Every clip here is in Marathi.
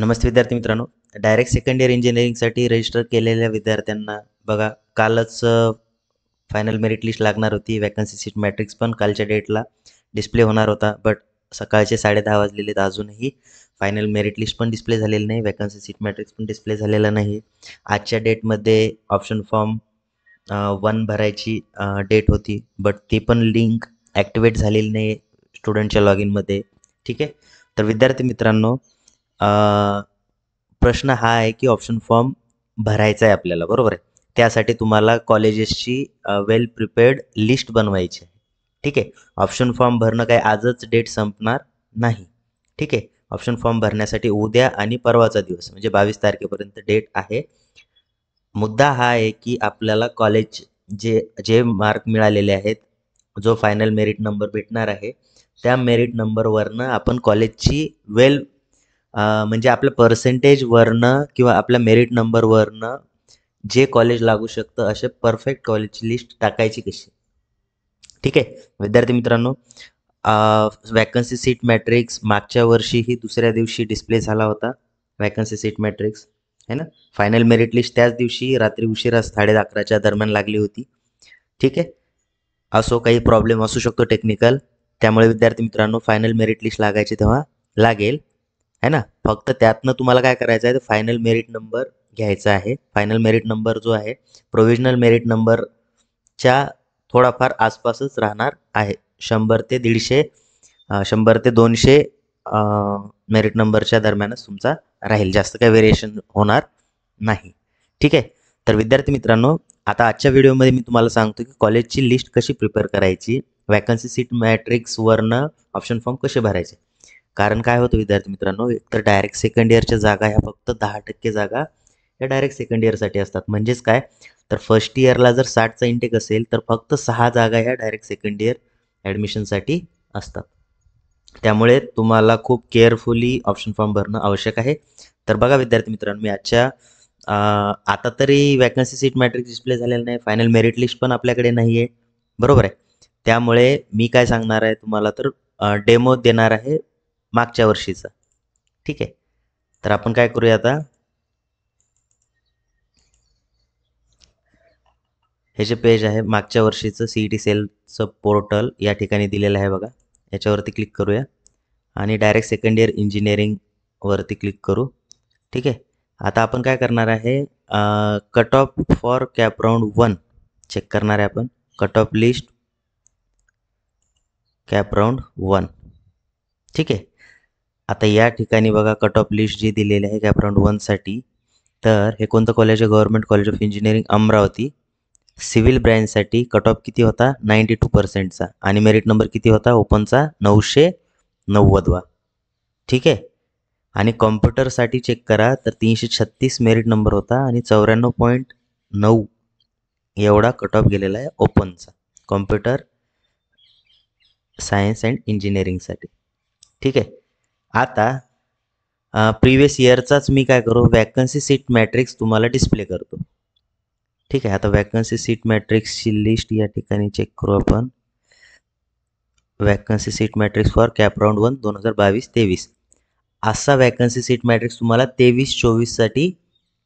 नमस्ते विद्यार्थी मित्रांनो डायरेक्ट सेकंड इयर इंजिनिअरिंगसाठी रजिस्टर केलेल्या विद्यार्थ्यांना बघा कालच फायनल मेरिट लिस्ट लागणार होती वॅकन्सी सीट मॅट्रिक्स पण कालच्या डेटला डिस्प्ले होणार होता बट सकाळचे दहा वाजलेले तर अजूनही फायनल मेरिट लिस्ट पण डिस्प्ले झालेली नाही वॅकन्सी सीट मॅट्रिक्स पण डिस्प्ले झालेला नाही आजच्या डेटमध्ये ऑप्शन फॉर्म वन भरायची डेट होती बट ती पण लिंक ॲक्टिवेट झालेली नाही स्टुडंटच्या लॉग इनमध्ये ठीक आहे तर विद्यार्थी मित्रांनो प्रश्न हा आहे की ऑप्शन फॉर्म भरायचा आहे आपल्याला बरोबर आहे त्यासाठी तुम्हाला कॉलेजेसची वेल प्रिपेअर्ड लिस्ट बनवायची आहे ठीक आहे ऑप्शन फॉर्म भरणं काय आजच डेट संपणार नाही ठीक आहे ऑप्शन फॉर्म भरण्यासाठी उद्या आणि परवाचा दिवस म्हणजे बावीस तारखेपर्यंत डेट आहे मुद्दा हा आहे की आपल्याला कॉलेज जे जे मार्क मिळालेले आहेत जो फायनल मेरिट नंबर भेटणार आहे त्या मेरिट नंबरवरनं आपण कॉलेजची वेल म्हणजे आपलं वरनं किंवा आपल्या मेरिट नंबरवरनं जे कॉलेज लागू शकतं असे परफेक्ट कॉलेजची लिस्ट टाकायची कशी ठीक आहे विद्यार्थी मित्रांनो वॅकन्सी सीट मॅट्रिक्स मागच्या वर्षीही दुसऱ्या दिवशी डिस्प्ले झाला होता वॅकन्सी सीट मॅट्रिक्स है ना फायनल मेरिट लिस्ट त्याच दिवशी रात्री उशिरा साडे अकराच्या दरम्यान लागली होती ठीक आहे असो काही प्रॉब्लेम असू शकतो टेक्निकल त्यामुळे विद्यार्थी मित्रांनो फायनल मेरिट लिस्ट लागायची तेव्हा लागेल है ना फक्त त्यातनं तुम्हाला काय करायचं आहे तर फायनल मेरिट नंबर घ्यायचा आहे फायनल मेरिट नंबर जो आहे प्रोव्हिजनल मेरिट नंबरच्या थोडाफार आसपासच राहणार आहे शंभर ते दीडशे शंभर ते दोनशे मेरिट नंबरच्या दरम्यानच तुमचा राहील जास्त काही व्हेरिएशन होणार नाही ठीक आहे तर विद्यार्थी मित्रांनो आता आजच्या व्हिडिओमध्ये मी तुम्हाला सांगतो की कॉलेजची लिस्ट कशी प्रिपेअर करायची वॅकन्सी सीट मॅट्रिक्सवरनं ऑप्शन फॉर्म कसे भरायचे कारण काय होतं विद्यार्थी मित्रांनो एकतर डायरेक्ट सेकंड इयरच्या जागा ह्या फक्त दहा टक्के जागा या डायरेक्ट सेकंड इयरसाठी असतात म्हणजेच काय तर फर्स्ट इयरला जर साठचा इंटेक असेल तर फक्त सहा जागा ह्या डायरेक्ट सेकंड इयर ॲडमिशनसाठी असतात त्यामुळे तुम्हाला खूप केअरफुली ऑप्शन फॉर्म भरणं आवश्यक आहे तर बघा विद्यार्थी मित्रांनो मी आजच्या आता तरी वॅकन्सी सीट मॅट्रिक डिस्प्ले झालेलं नाही फायनल मेरिट लिस्ट पण आपल्याकडे नाही आहे बरोबर आहे त्यामुळे मी काय सांगणार आहे तुम्हाला तर डेमो देणार आहे मागच्या वर्षीचं ठीक आहे तर आपण काय करूया आता हे जे पेज आहे मागच्या वर्षीचं सी ई टी सेलचं पोर्टल या ठिकाणी दिलेलं आहे बघा याच्यावरती क्लिक करूया आणि डायरेक्ट सेकंड इयर इंजिनिअरिंगवरती क्लिक करू ठीक आहे आता आपण काय करणार आहे cut off for CAP round one check करणार आहे आपण cut off list CAP round one ठीक आहे आता या ठिकाणी बघा कट ऑफ लिस्ट जी दिलेली आहे कॅप राऊंड वनसाठी तर हे कोणतं कॉलेज आहे government college of engineering Amravati civil ब्रँचसाठी कट ऑफ किती होता नाईन्टी टू पर्सेंटचा आणि मेरिट नंबर किती होता ओपनचा नऊशे नव्वदवा ठीक आहे आणि कॉम्प्युटरसाठी चेक करा तर तीनशे छत्तीस मेरिट नंबर होता आणि चौऱ्याण्णव पॉईंट नऊ एवढा कट ऑफ गेलेला आहे ओपनचा कॉम्प्युटर सायन्स अँड इंजिनिअरिंगसाठी ठीक आहे आता प्रिवियस इयरचाच मी काय करू वॅकन्सी सीट मॅट्रिक्स तुम्हाला डिस्प्ले करतो ठीक आहे आता वॅकन्सी सीट मॅट्रिक्सची लिस्ट या ठिकाणी चेक करू आपण vacancy seat matrix for CAP round one दोन हजार बावीस तेवीस असा वॅकन्सी सीट मॅट्रिक्स तुम्हाला तेवीस चोवीससाठी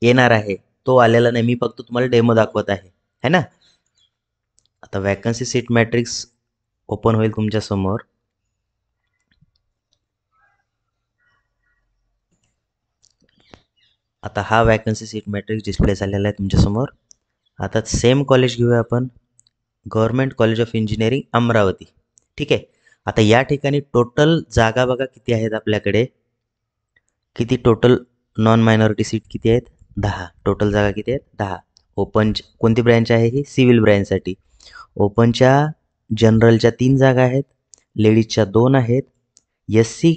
येणार आहे तो आलेला नाही मी फक्त तुम्हाला डेमो दाखवत आहे है ना आता वॅकन्सी सीट मॅट्रिक्स ओपन होईल तुमच्यासमोर आता हा वॅकन्सी सीट मॅट्रिक्स डिस्प्ले झालेला आहे तुमच्यासमोर आता सेम कॉलेज घेऊया आपण government college of engineering Amravati ठीक आहे आता या ठिकाणी टोटल जागा बघा किती आहेत आपल्याकडे किती टोटल नॉन मायनॉरिटी सीट किती आहेत दहा टोटल जागा किती आहेत दहा ओपन कोणती ब्रँच आहे ही सिव्हिल ब्रँचसाठी ओपनच्या जनरलच्या तीन जागा आहेत लेडीजच्या दोन आहेत एस सी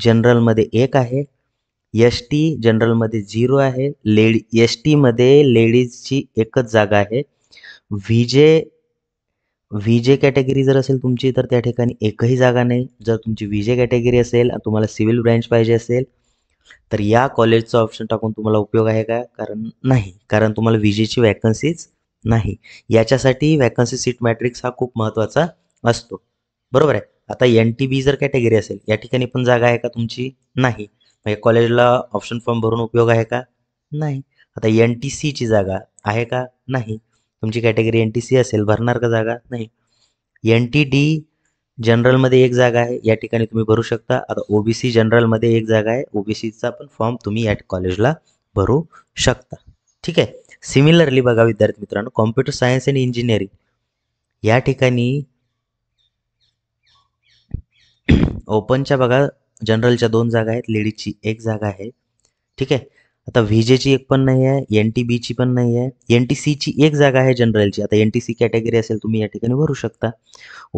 जनरलमध्ये एक आहे एस टी जनरलमध्ये झिरो आहे लेडी एस टीमध्ये लेडीजची एकच जागा आहे V J V J category जर असेल तुमची तर त्या ठिकाणी एकही जागा नाही जर तुमची व्ही कॅटेगरी असेल तुम्हाला सिव्हिल ब्रँच पाहिजे असेल तर या कॉलेजचा ऑप्शन टाकून तुम्हाला उपयोग आहे का कारण नाही कारण तुम्हाला विजेची वॅकन्सीज नाही याच्यासाठी वॅकन्सी सीट मॅट्रिक्स हा खूप महत्त्वाचा असतो बरोबर आहे आता एन टी बी जर कॅटेगरी असेल या ठिकाणी पण जागा आहे का तुमची नाही म्हणजे कॉलेजला ऑप्शन फॉर्म भरून उपयोग आहे का नाही आता एन टी सीची जागा आहे का नाही तुमची कॅटेगरी एन टी सी असेल भरणार का जागा नाही एन टी डी जनरलमध्ये एक जागा आहे या ठिकाणी तुम्ही भरू शकता आता ओबीसी जनरलमध्ये एक जागा आहे ओबीसीचा पण फॉर्म तुम्ही या कॉलेजला भरू शकता ठीक आहे सिमिलरली बघा विद्यार्थी मित्रांनो कॉम्प्युटर सायन्स अँड इंजिनिअरिंग या ठिकाणी ओपनच्या बघा जनरलच्या दोन जागा आहेत लेडीजची एक जागा आहे ठीक आहे आता व्हीजेची एक पण नाही आहे एन टी बीची पण नाही आहे एन टी सीची एक जागा आहे जनरलची आता एन टी सी कॅटेगरी असेल तुम्ही या ठिकाणी भरू शकता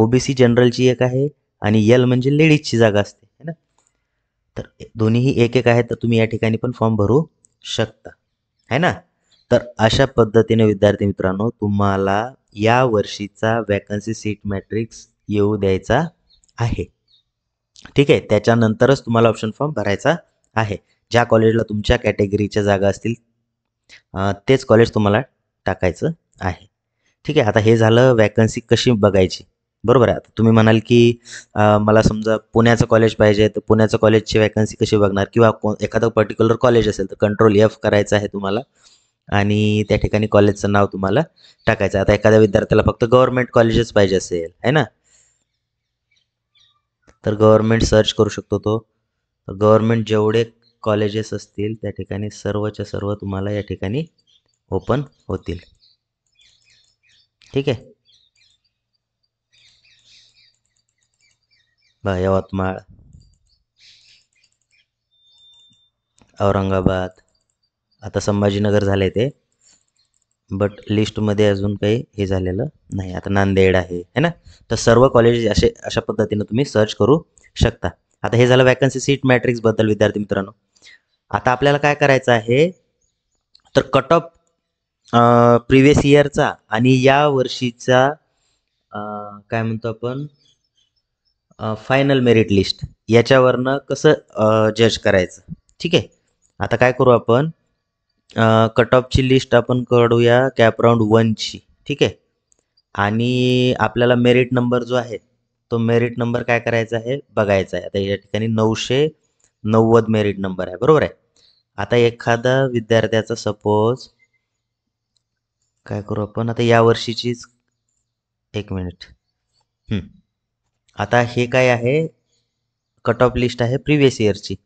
ओबीसी जनरलची एक आहे आणि यल म्हणजे लेडीजची जागा असते है ना तर दोन्हीही एक एक आहे तर तुम्ही या ठिकाणी पण फॉर्म भरू शकता है ना तर अशा पद्धतीने विद्यार्थी मित्रांनो तुम्हाला या वर्षीचा वॅकन्सी सीट मॅट्रिक्स येऊ द्यायचा आहे ठीक आहे त्याच्यानंतरच तुम्हाला ऑप्शन फॉर्म भरायचा आहे ज्या कॉलेजला तुमच्या कॅटेगरीच्या जागा असतील तेच कॉलेज तुम्हाला टाकायचं आहे ठीक आहे आता हे झालं वॅकन्सी कशी बघायची बरोबर आहे आता तुम्ही म्हणाल की मला समजा पुण्याचं कॉलेज पाहिजे तर पुण्याचं कॉलेजची वॅकन्सी कशी बघणार किंवा एखादं पर्टिक्युलर कॉलेज असेल तर कंट्रोल एफ करायचं आहे तुम्हाला आणि त्या ठिकाणी कॉलेजचं नाव तुम्हाला टाकायचं आता एखाद्या विद्यार्थ्याला फक्त गव्हर्मेंट कॉलेजच पाहिजे असेल है ना तर गव्हर्नमेंट सर्च करू शकतो तो तर गव्हर्मेंट जेवढे कॉलेजेस असतील त्या ठिकाणी सर्वच्या सर्व तुम्हाला या ठिकाणी ओपन होतील ठीक आहे बा यवतमाळ औरंगाबाद आता संभाजीनगर झाले ते बट लिस्टमध्ये अजून काही हे झालेलं नाही आता नांदेड आहे है ना तर सर्व कॉलेजेस असे अशा पद्धतीनं तुम्ही सर्च करू शकता आता हे झालं वॅकन्सी सीट मॅट्रिक्सबद्दल विद्यार्थी मित्रांनो आता आपल्याला काय करायचं आहे तर कट ऑफ प्रिव्हियस इयरचा आणि या वर्षीचा काय म्हणतो आपण फायनल मेरिट लिस्ट याच्यावरनं कसं जज करायचं ठीक आहे आता काय करू आपण कट ऑफची लिस्ट आपण काढूया कॅप राऊंड वनची ठीक आहे आणि आपल्याला मेरिट नंबर जो आहे तो मेरिट नंबर काय करायचा आहे बघायचा आहे आता या ठिकाणी नऊशे नव्वद मेरिट नंबर आहे बरोबर आहे आता एखादा विद्यार्थ्याचा सपोज काय करू आपण आता या वर्षीचीच एक मिनिट आता हे काय आहे कट ऑफ लिस्ट आहे प्रिव्हियस इयरची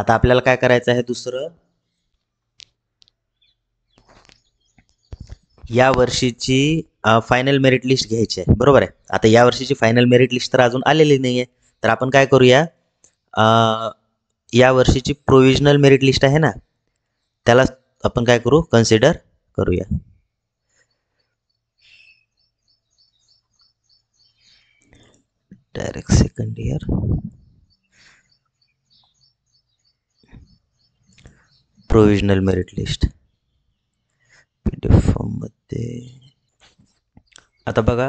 आता आपल्याला काय करायचं आहे दुसरं या वर्षीची फायनल मेरिट लिस्ट घ्यायची आहे बरोबर आहे आता या वर्षीची फायनल मेरिट लिस्ट तर अजून आलेली नाही आहे तर आपण काय करूया या वर्षीची प्रोविजनल मेरिट लिस्ट आहे ना त्याला आपण काय करू कन्सिडर करूया direct second year provisional merit list PDF आता बघा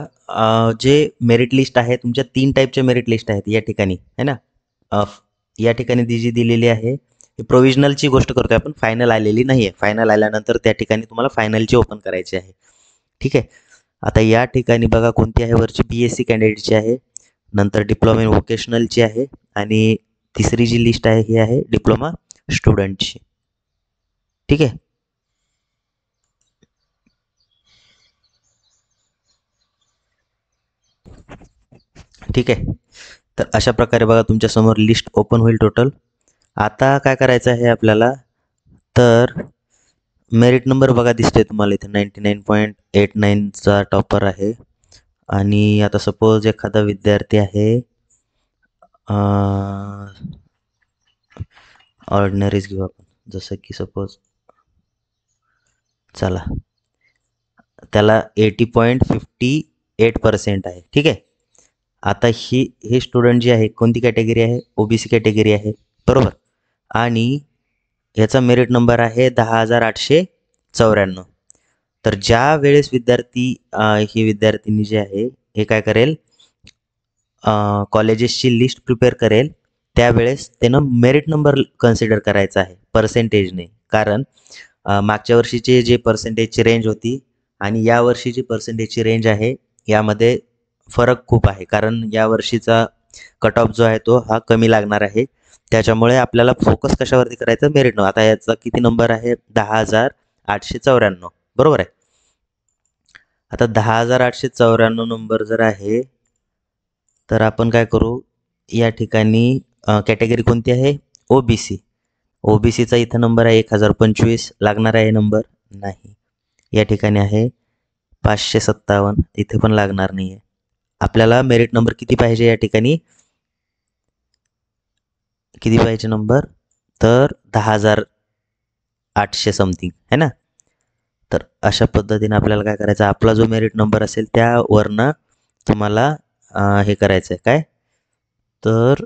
जे मेरिट लिस्ट आहे तुमच्या तीन टाईपच्या मेरिट लिस्ट आहेत या ठिकाणी है ना या ठिकाणी दी जी दिलेली आहे प्रोविजनलची गोष्ट करतोय आपण फायनल आलेली नाही आहे फायनल आल्यानंतर त्या ठिकाणी तुम्हाला फायनलची ओपन करायची आहे ठीक आहे आता या ठिकाणी बघा कोणती आहे वरची बी एस सी कॅन्डिडेटची आहे नंतर डिप्लोमा इन व्होकेशनलची आहे आणि तिसरी जी लिस्ट आहे ही आहे डिप्लोमा स्टुडंटची ठीक आहे ठीक आहे तर अशा प्रकारे बघा तुमच्यासमोर लिस्ट ओपन होईल टोटल आता काय करायचं आहे आपल्याला तर मेरिट नंबर बघा दिसते तुम्हाला इथे नाईन्टी नाईन पॉईंट एट नाईनचा टॉपर आहे आणि आता सपोज एखादा विद्यार्थी आहे ऑर्डिनरीज घेऊ आपण जसं की सपोज चला त्याला eighty point fifty eight percent आहे ठीक आहे आता ही हे स्टुडंट जे आहे कोणती कॅटेगरी आहे ओबीसी कॅटेगरी आहे बरोबर आणि ह्याचा मेरिट नंबर आहे दहा हजार आठशे चौऱ्याण्णव तर ज्या वेळेस विद्यार्थी ही विद्यार्थिनी जे आहे हे काय करेल कॉलेजेसची लिस्ट प्रिपेअर करेल त्यावेळेस त्यानं मेरिट नंबर कन्सिडर करायचा आहे पर्सेंटेजने कारण मागच्या वर्षीचे जे पर्सेंटेजची रेंज होती आणि या वर्षीची पर्सेंटेजची रेंज आहे यामध्ये फरक खूप आहे कारण या वर्षीचा कट ऑफ जो आहे तो हा कमी लागणार आहे त्याच्यामुळे आपल्याला फोकस कशावरती करायचा मेरिटवर आता याचा किती नंबर आहे दहा हजार आठशे चौऱ्याण्णव बरोबर आहे आता दहा हजार आठशे चौऱ्याण्णव नंबर जर आहे तर आपण काय करू या ठिकाणी कॅटेगरी कोणती आहे ओबीसी ओबीसीचा इथं नंबर आहे एक हजार पंचवीस लागणार आहे नंबर नाही या ठिकाणी आहे पाचशे सत्तावन्न इथे पण लागणार नाही आहे आपल्याला मेरिट नंबर किती पाहिजे या ठिकाणी किती पाहिजे नंबर तर दहा हजार आठशे समथिंग है ना तर अशा पद्धतीने आपल्याला काय करायचं आपला जो मेरिट नंबर असेल त्यावरनं तुम्हाला हे करायचं आहे काय तर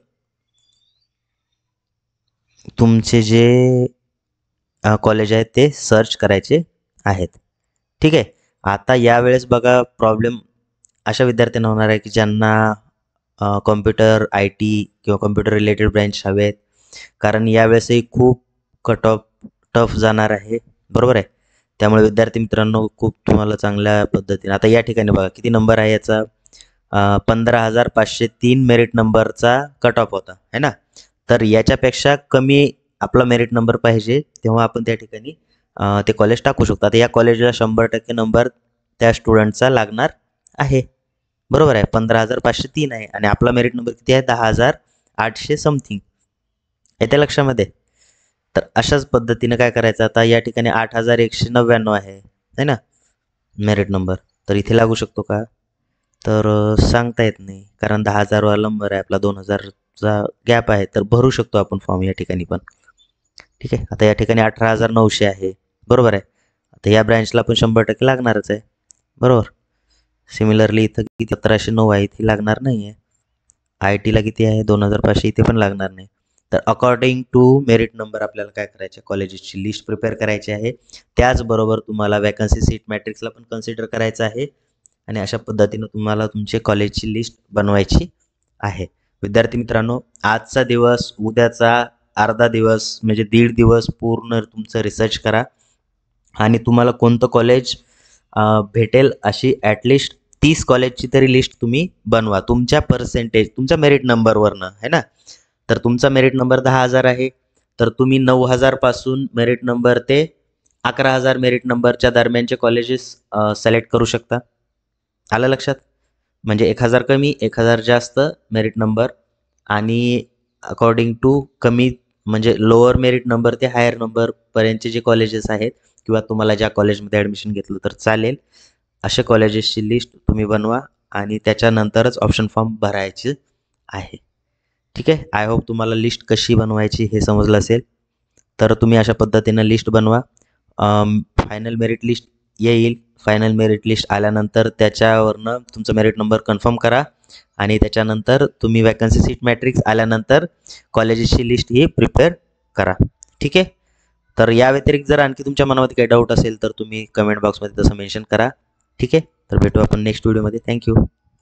तुमचे जे कॉलेज आहेत ते सर्च करायचे आहेत ठीक आहे आता यावेळेस बघा प्रॉब्लेम अशा विद्यार्थ्यांना होणार आहे की ज्यांना कॉम्प्युटर आय टी किंवा कॉम्प्युटर रिलेटेड ब्रँच हवे आहेत कारण यावेळेसही खूप कट ऑफ टफ जाणार आहे बरोबर आहे त्यामुळे विद्यार्थी मित्रांनो खूप तुम्हाला चांगल्या पद्धतीने आता या ठिकाणी बघा किती नंबर आहे याचा पंधरा हजार पाचशे तीन मेरिट नंबरचा कट ऑफ होता है ना तर याच्यापेक्षा कमी आपला मेरिट नंबर पाहिजे तेव्हा आपण त्या ठिकाणी ते कॉलेज टाकू शकतो आता या कॉलेजला शंभर टक्के नंबर त्या स्टुडंटचा लागणार आहे बरोबर आहे पंधरा हजार पाचशे तीन आहे आणि आपला मेरिट नंबर किती आहे दहा हजार आठशे समथिंग येत्या लक्षामध्ये तर अशाच पद्धतीनं काय करायचं आता या ठिकाणी आठ हजार एकशे नव्याण्णव आहे है ना मेरिट नंबर तर इथे लागू शकतो का तर सांगता येत नाही कारण दहा हजारवा नंबर आहे आपला दोन हजारचा गॅप आहे तर भरू शकतो आपण फॉर्म या ठिकाणी पण ठीक आहे आता या ठिकाणी अठरा हजार नऊशे आहे बरोबर आहे आता या ब्रँचला पण शंभर टक्के लागणारच आहे बरोबर सिमिलरली इथं किती सतराशे नऊ आहे इथे लागणार नाही आहे आय टीला किती आहे दोन हजार पाचशे इथे पण लागणार नाही तर अकॉर्डिंग टू मेरिट नंबर आपल्याला काय करायचे कॉलेजेसची लिस्ट प्रिपेअर करायची आहे त्याचबरोबर तुम्हाला वॅकन्सी सीट मॅट्रिक्सला पण कन्सिडर करायचं आहे आणि अशा पद्धतीनं तुम्हाला तुमचे कॉलेजची लिस्ट बनवायची आहे विद्यार्थी मित्रांनो आजचा दिवस उद्याचा अर्धा दिवस म्हणजे दीड दिवस पूर्ण तुमचं रिसर्च करा आणि तुम्हाला कोणतं कॉलेज भेटेल अशी ॲटलिस्ट तीस कॉलेजची तरी लिस्ट तुम्ही बनवा तुमच्या पर्सेंटेज तुमच्या मेरिट नंबरवरनं है ना तर तुमचा मेरिट नंबर दहा हजार आहे तर तुम्ही नऊ हजारपासून मेरिट नंबर ते अकरा हजार मेरिट नंबरच्या दरम्यानचे कॉलेजेस सिलेक्ट करू शकता आलं लक्षात म्हणजे एक हजार कमी एक हजार जास्त मेरिट नंबर आणि अकॉर्डिंग टू कमी म्हणजे लोअर मेरिट नंबर ते हायर नंबरपर्यंतचे जे कॉलेजेस आहेत किंवा तुम्हाला ज्या कॉलेजमध्ये ॲडमिशन घेतलं तर चालेल अशा कॉलेजेसची लिस्ट तुम्ही बनवा आणि त्याच्यानंतरच ऑप्शन फॉर्म भरायचे आहे ठीक आहे आय होप तुम्हाला लिस्ट कशी बनवायची हे समजलं असेल तर तुम्ही अशा पद्धतीनं लिस्ट बनवा फायनल मेरिट लिस्ट येईल फायनल मेरिट लिस्ट आल्यानंतर त्याच्यावरनं तुमचं मेरिट नंबर कन्फर्म करा आणि त्याच्यानंतर तुम्ही वॅकन्सी सीट मॅट्रिक्स आल्यानंतर कॉलेजेसची लिस्ट ही प्रिपेअर करा ठीक आहे तर या व्यतिरिक्त जर आणखी तुमच्या मनामध्ये काही डाऊट असेल तर तुम्ही कमेंट बॉक्समध्ये तसं मेन्शन करा ठीक आहे तर भेटू आपण नेक्स्ट व्हिडिओमध्ये थँक्यू